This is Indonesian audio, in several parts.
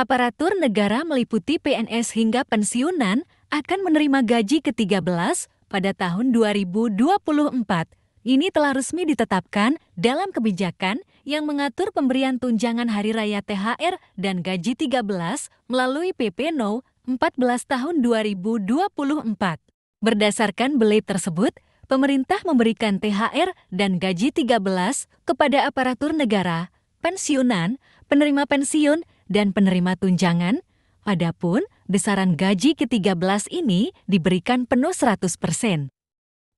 Aparatur negara meliputi PNS hingga pensiunan akan menerima gaji ke-13 pada tahun 2024. Ini telah resmi ditetapkan dalam kebijakan yang mengatur pemberian tunjangan hari raya THR dan gaji 13 melalui PP No 14 tahun 2024. Berdasarkan belit tersebut, pemerintah memberikan THR dan gaji 13 kepada aparatur negara, pensiunan, penerima pensiun, dan penerima tunjangan, adapun besaran gaji ke-13 ini diberikan penuh 100%.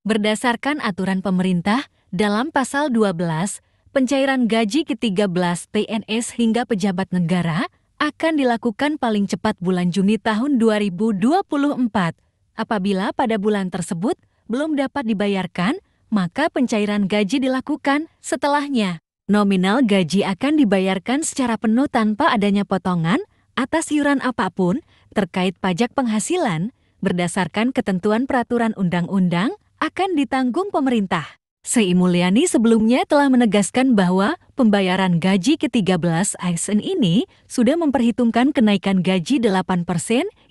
Berdasarkan aturan pemerintah dalam pasal 12, pencairan gaji ke-13 PNS hingga pejabat negara akan dilakukan paling cepat bulan Juni tahun 2024. Apabila pada bulan tersebut belum dapat dibayarkan, maka pencairan gaji dilakukan setelahnya nominal gaji akan dibayarkan secara penuh tanpa adanya potongan atas iuran apapun terkait pajak penghasilan berdasarkan ketentuan peraturan undang-undang akan ditanggung pemerintah. Sei sebelumnya telah menegaskan bahwa pembayaran gaji ke-13 ASN ini sudah memperhitungkan kenaikan gaji 8%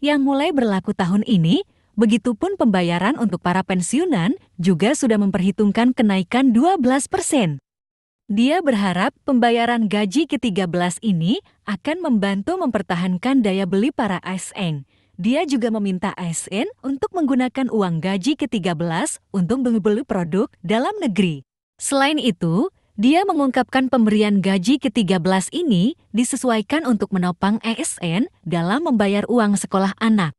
yang mulai berlaku tahun ini, begitupun pembayaran untuk para pensiunan juga sudah memperhitungkan kenaikan 12%. Dia berharap pembayaran gaji ke-13 ini akan membantu mempertahankan daya beli para ASN. Dia juga meminta ASN untuk menggunakan uang gaji ke-13 untuk membeli produk dalam negeri. Selain itu, dia mengungkapkan pemberian gaji ke-13 ini disesuaikan untuk menopang ASN dalam membayar uang sekolah anak.